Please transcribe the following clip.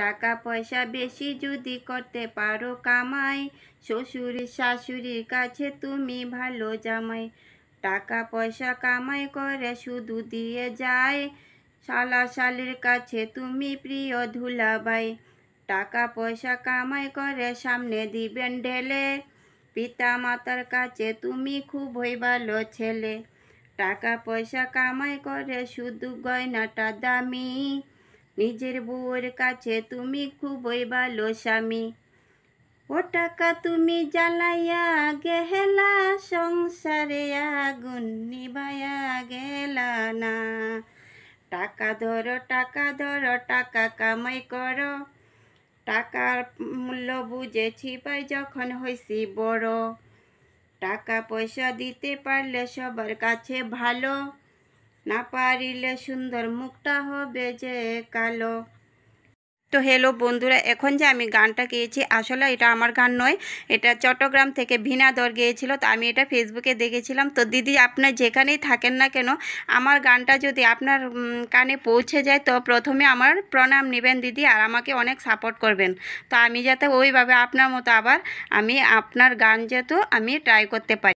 টাকা পয়সা বেশি যদি করতে পারো কামাই শ্বশুর শাশুড়ির কাছে তুমি ভালো জামাই টাকা পয়সা কামাই করে শুধু দিয়ে যায় শালা শালির কাছে তুমি প্রিয় ধুলাবাই টাকা পয়সা কামাই করে সামনে দিবেন ঢেলে পিতা মাতার কাছে তুমি খুবই ভালো ছেলে টাকা পয়সা কামাই করে শুধু গয়নাটা দামি নিজের বউর কাছে তুমি খুবই ভালো স্বামী ও টাকা তুমি জ্বালাইয়া গেহেলা সংসারে আগুন নিবাইয়া গেলা না টাকা ধরো টাকা ধরো টাকা কামাই করো টাকার মূল্য বুঝেছি পাই যখন হয়েছি বড় টাকা পয়সা দিতে পারলে সবার কাছে ভালো না পারিলে সুন্দর মুখটা হবে যে কালো তো হ্যালো বন্ধুরা এখন যে আমি গানটা গেয়েছি আসলে এটা আমার গান নয় এটা চট্টগ্রাম থেকে ভিনা দর গিয়েছিল তো আমি এটা ফেসবুকে দেখেছিলাম তো দিদি আপনার যেখানেই থাকেন না কেন আমার গানটা যদি আপনার কানে পৌঁছে যায় তো প্রথমে আমার প্রণাম নেবেন দিদি আর আমাকে অনেক সাপোর্ট করবেন তো আমি যাতে ওইভাবে আপনার মতো আবার আমি আপনার গান যেহেতু আমি ট্রাই করতে পারি